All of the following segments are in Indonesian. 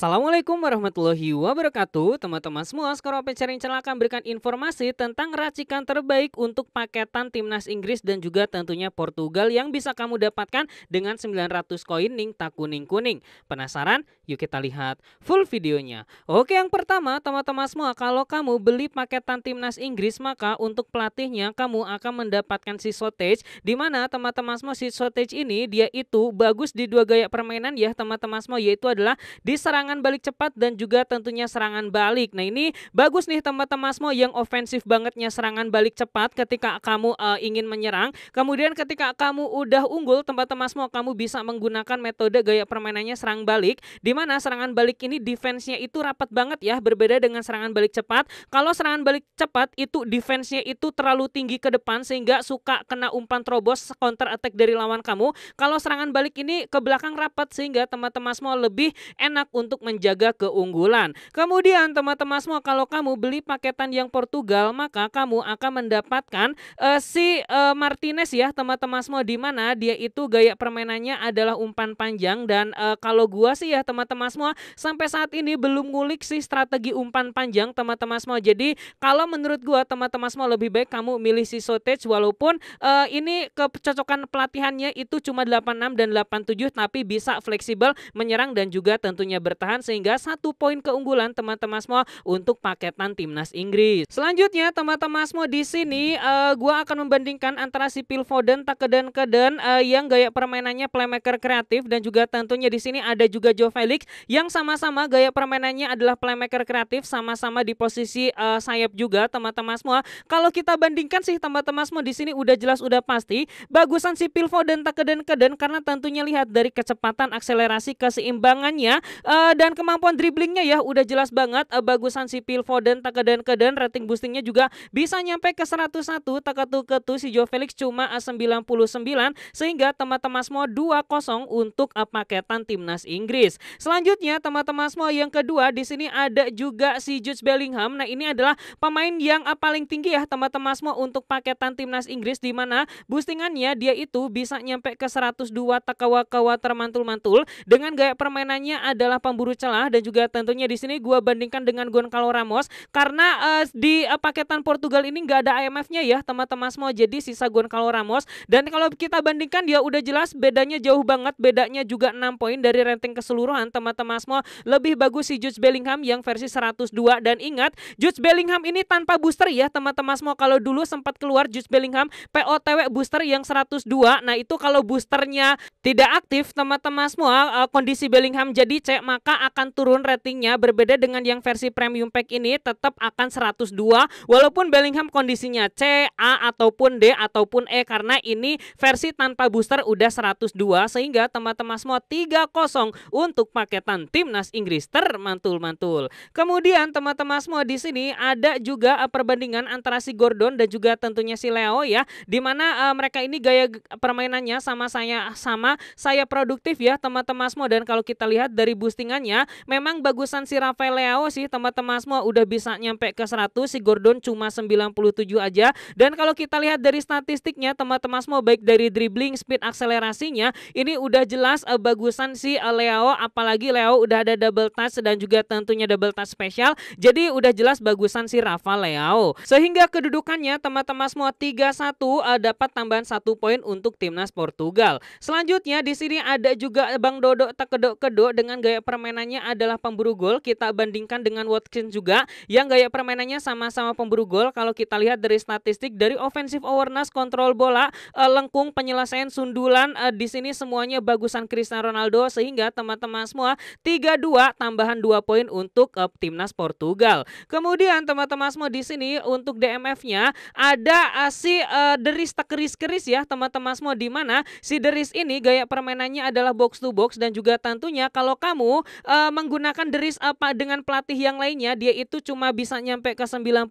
Assalamualaikum warahmatullahi wabarakatuh Teman-teman semua, Skor Pencarian Channel akan berikan informasi tentang racikan terbaik untuk paketan Timnas Inggris dan juga tentunya Portugal yang bisa kamu dapatkan dengan 900 koin Ning Tak Kuning Kuning Penasaran? Yuk kita lihat full videonya Oke yang pertama teman-teman semua kalau kamu beli paketan Timnas Inggris maka untuk pelatihnya kamu akan mendapatkan si shortage dimana teman-teman semua si shortage ini dia itu bagus di dua gaya permainan ya teman-teman semua yaitu adalah di serangan serangan balik cepat dan juga tentunya serangan balik. Nah ini bagus nih teman-teman semua yang ofensif bangetnya serangan balik cepat ketika kamu uh, ingin menyerang. Kemudian ketika kamu udah unggul teman-teman semua kamu bisa menggunakan metode gaya permainannya serang balik. Dimana serangan balik ini defense-nya itu rapat banget ya berbeda dengan serangan balik cepat. Kalau serangan balik cepat itu defense-nya itu terlalu tinggi ke depan sehingga suka kena umpan terobos counter attack dari lawan kamu. Kalau serangan balik ini ke belakang rapat sehingga teman-teman semua lebih enak untuk untuk menjaga keunggulan. Kemudian teman-teman semua kalau kamu beli paketan yang Portugal maka kamu akan mendapatkan uh, si uh, Martinez ya teman-teman semua di mana dia itu gaya permainannya adalah umpan panjang dan uh, kalau gua sih ya teman-teman semua sampai saat ini belum ngulik sih strategi umpan panjang teman-teman semua. Jadi kalau menurut gua teman-teman semua lebih baik kamu milih si Sotage walaupun uh, ini kecocokan pelatihannya itu cuma 86 dan 87 tapi bisa fleksibel menyerang dan juga tentunya bertahan bertahan sehingga satu poin keunggulan teman-teman semua untuk paketan timnas Inggris. Selanjutnya teman-teman semua di sini uh, gua akan membandingkan antara si Phil Foden, Takeden Keden uh, yang gaya permainannya playmaker kreatif dan juga tentunya di sini ada juga Joe Felix yang sama-sama gaya permainannya adalah playmaker kreatif sama-sama di posisi uh, sayap juga teman-teman semua. Kalau kita bandingkan sih teman-teman semua di sini udah jelas udah pasti bagusan si Phil Foden, Takeden Keden karena tentunya lihat dari kecepatan akselerasi keseimbangannya uh, dan kemampuan dribblingnya ya udah jelas banget uh, bagusan si Phil Foden dan keden rating boostingnya juga bisa nyampe ke 101 ke tuh si Joe Felix cuma 99 eh, sehingga teman-teman semua 2-0 untuk uh, paketan timnas Inggris. Selanjutnya teman-teman semua yang kedua di sini ada juga si Jude Bellingham. Nah ini adalah pemain yang uh, paling tinggi ya teman-teman semua untuk paketan timnas Inggris di mana boostingannya dia itu bisa nyampe ke 102 takawa-kawa termantul-mantul dengan gaya permainannya adalah pemburu berburu celah dan juga tentunya di sini gua bandingkan dengan Goncalo Ramos karena uh, di uh, paketan Portugal ini nggak ada IMF-nya ya teman-teman semua jadi sisa Goncalo Ramos dan kalau kita bandingkan ya udah jelas bedanya jauh banget bedanya juga 6 poin dari rating keseluruhan teman-teman semua lebih bagus si Jude Bellingham yang versi 102 dan ingat Jude Bellingham ini tanpa booster ya teman-teman semua kalau dulu sempat keluar Jude Bellingham POTW booster yang 102 nah itu kalau boosternya tidak aktif teman-teman semua uh, kondisi Bellingham jadi cek maka maka akan turun ratingnya berbeda dengan yang versi premium pack ini tetap akan 102 walaupun Bellingham kondisinya C, A ataupun D ataupun E karena ini versi tanpa booster udah 102 sehingga teman-teman semua 3 kosong untuk paketan timnas Inggris termantul-mantul. Kemudian teman-teman semua di sini ada juga eh, perbandingan antara si Gordon dan juga tentunya si Leo ya di mana uh, mereka ini gaya permainannya sama saya sama saya produktif ya teman-teman semua dan kalau kita lihat dari boostingan Ya, memang bagusan si Rafael Leao sih teman-teman semua udah bisa nyampe ke 100 si Gordon cuma 97 aja dan kalau kita lihat dari statistiknya teman-teman semua baik dari dribbling speed akselerasinya ini udah jelas uh, bagusan si uh, eh, Leo apalagi Leo udah ada double touch dan juga tentunya double touch spesial jadi udah jelas bagusan si Rafa Leo sehingga kedudukannya teman-teman semua 3-1 uh, eh, dapat tambahan satu poin untuk timnas Portugal selanjutnya di sini ada juga Bang Dodo tak kedok-kedok dengan gaya permainan permainannya adalah pemburu gol. Kita bandingkan dengan Watkins juga yang gaya permainannya sama-sama pemburu gol. Kalau kita lihat dari statistik dari offensive awareness, kontrol bola, eh, lengkung, penyelesaian sundulan eh, di sini semuanya bagusan Cristiano Ronaldo sehingga teman-teman semua 3-2 tambahan 2 poin untuk eh, timnas Portugal. Kemudian teman-teman semua di sini untuk DMF-nya ada si uh, Deris tekeris-keris ya teman-teman semua di mana si Deris ini gaya permainannya adalah box to box dan juga tentunya kalau kamu uh, menggunakan deris apa eh, dengan pelatih yang lainnya dia itu cuma bisa nyampe ke 99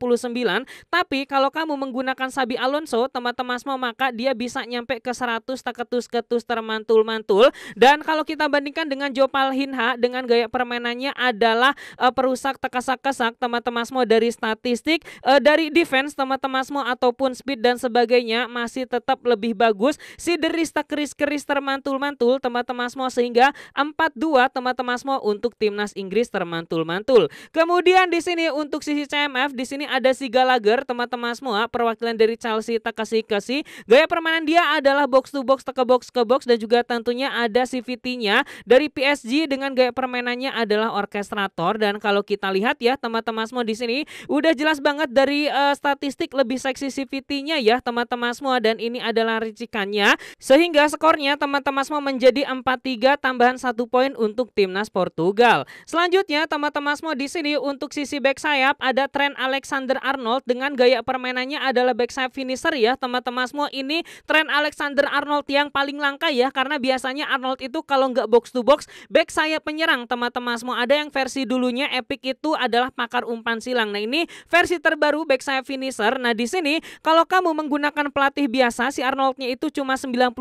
tapi kalau kamu menggunakan Sabi Alonso teman-teman semua maka dia bisa nyampe ke 100 taketus ketus termantul mantul dan kalau kita bandingkan dengan Jopal Hinha dengan gaya permainannya adalah uh, perusak tekasak-kesak teman-teman semua dari statistik uh, dari defense teman-teman semua ataupun speed dan sebagainya masih tetap lebih bagus si deris tak keris termantul mantul teman-teman semua sehingga 42 teman-teman semua untuk timnas Inggris termantul-mantul. Kemudian di sini untuk sisi CMF di sini ada si Gallagher teman-teman semua perwakilan dari Chelsea tak kasih Kasi. Gaya permainan dia adalah box to box, teke box ke box dan juga tentunya ada CVT-nya dari PSG dengan gaya permainannya adalah orkestrator dan kalau kita lihat ya teman-teman semua di sini udah jelas banget dari uh, statistik lebih seksi CVT-nya ya teman-teman semua dan ini adalah ricikannya sehingga skornya teman-teman semua menjadi 4-3 tambahan satu poin untuk timnas Portugal. Portugal. Selanjutnya teman-teman semua di sini untuk sisi back sayap ada tren Alexander Arnold dengan gaya permainannya adalah back sayap finisher ya teman-teman semua ini tren Alexander Arnold yang paling langka ya karena biasanya Arnold itu kalau nggak box to box back sayap penyerang teman-teman semua ada yang versi dulunya epic itu adalah pakar umpan silang. Nah ini versi terbaru back sayap finisher. Nah di sini kalau kamu menggunakan pelatih biasa si Arnoldnya itu cuma 98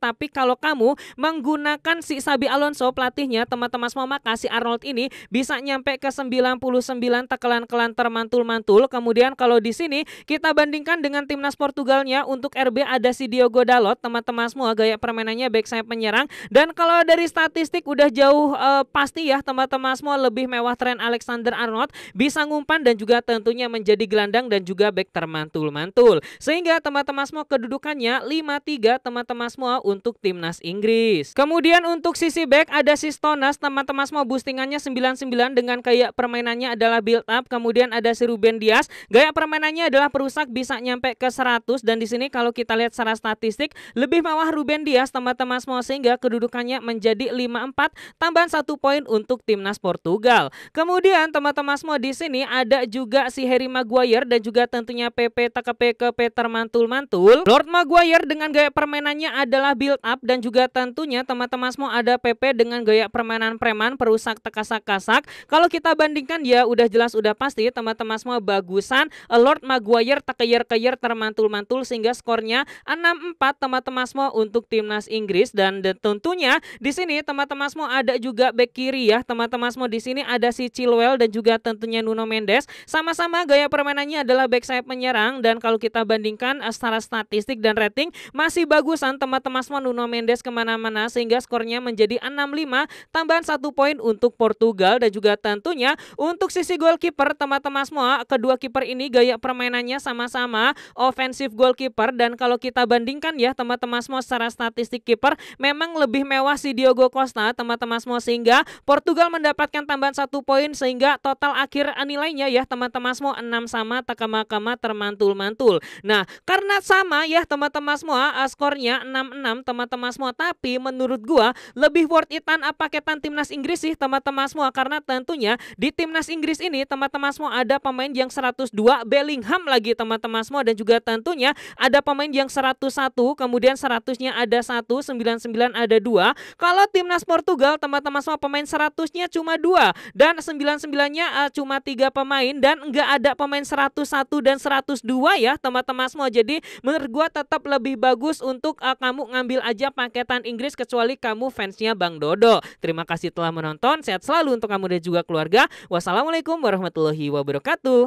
tapi kalau kamu menggunakan si Sabi Alonso pelatihnya teman-teman Momak kasih Arnold ini bisa nyampe ke 99 tekelan-kelan termantul-mantul. Kemudian kalau di sini kita bandingkan dengan timnas Portugalnya untuk RB ada si Diogo Dalot, teman-teman semua gaya permainannya back sayap penyerang dan kalau dari statistik udah jauh e, pasti ya teman-teman semua lebih mewah tren Alexander Arnold bisa ngumpan dan juga tentunya menjadi gelandang dan juga back termantul-mantul. Sehingga teman-teman semua kedudukannya 5-3 teman-teman semua untuk timnas Inggris. Kemudian untuk sisi back ada si Stonas teman Temas mau boostingannya 99 dengan kayak permainannya adalah build up. Kemudian ada si Ruben Dias. Gaya permainannya adalah perusak bisa nyampe ke 100 dan di sini kalau kita lihat secara statistik lebih mewah Ruben Dias tambah Temas mau sehingga kedudukannya menjadi 54 tambahan satu poin untuk timnas Portugal. Kemudian teman Temas semua di sini ada juga si Harry Maguire dan juga tentunya PP TKP ke Peter Mantul Mantul. Lord Maguire dengan gaya permainannya adalah build up dan juga tentunya teman Temas semua ada PP dengan gaya permainan preman, perusak tekasak-kasak. Kalau kita bandingkan ya udah jelas udah pasti teman-teman semua bagusan eh, Lord Maguire tekeyer-keyer termantul-mantul sehingga skornya 6-4 teman-teman semua untuk timnas Inggris dan tentunya di sini teman-teman semua ada juga back kiri ya teman-teman semua di sini ada si Chilwell dan juga tentunya Nuno Mendes sama-sama gaya permainannya adalah back sayap menyerang dan kalau kita bandingkan eh, secara statistik dan rating masih bagusan teman-teman semua Nuno Mendes kemana-mana sehingga skornya menjadi 6-5 tambahan 1 satu poin untuk Portugal dan juga tentunya untuk sisi goalkeeper teman-teman semua kedua kiper ini gaya permainannya sama-sama ofensif goalkeeper dan kalau kita bandingkan ya teman-teman semua secara statistik kiper memang lebih mewah si Diogo Costa teman-teman semua sehingga Portugal mendapatkan tambahan satu poin sehingga total akhir nilainya ya teman-teman semua enam sama takama-kama termantul-mantul. Nah karena sama ya teman-teman semua eh, skornya 6-6 teman-teman semua tapi menurut gua lebih worth itan apa ketan timnas timnas Inggris sih teman-teman semua karena tentunya di timnas Inggris ini teman-teman semua ada pemain yang 102 Bellingham lagi teman-teman semua dan juga tentunya ada pemain yang 101 kemudian 100-nya ada 1 99 ada 2 kalau timnas Portugal teman-teman semua pemain 100-nya cuma 2 dan 99-nya uh, eh, cuma 3 pemain dan enggak ada pemain 101 dan 102 ya teman-teman semua jadi menurut gua tetap lebih bagus untuk uh, kamu ngambil aja paketan Inggris kecuali kamu fansnya Bang Dodo terima kasih telah menonton. Sehat selalu untuk kamu dan juga keluarga. Wassalamualaikum warahmatullahi wabarakatuh.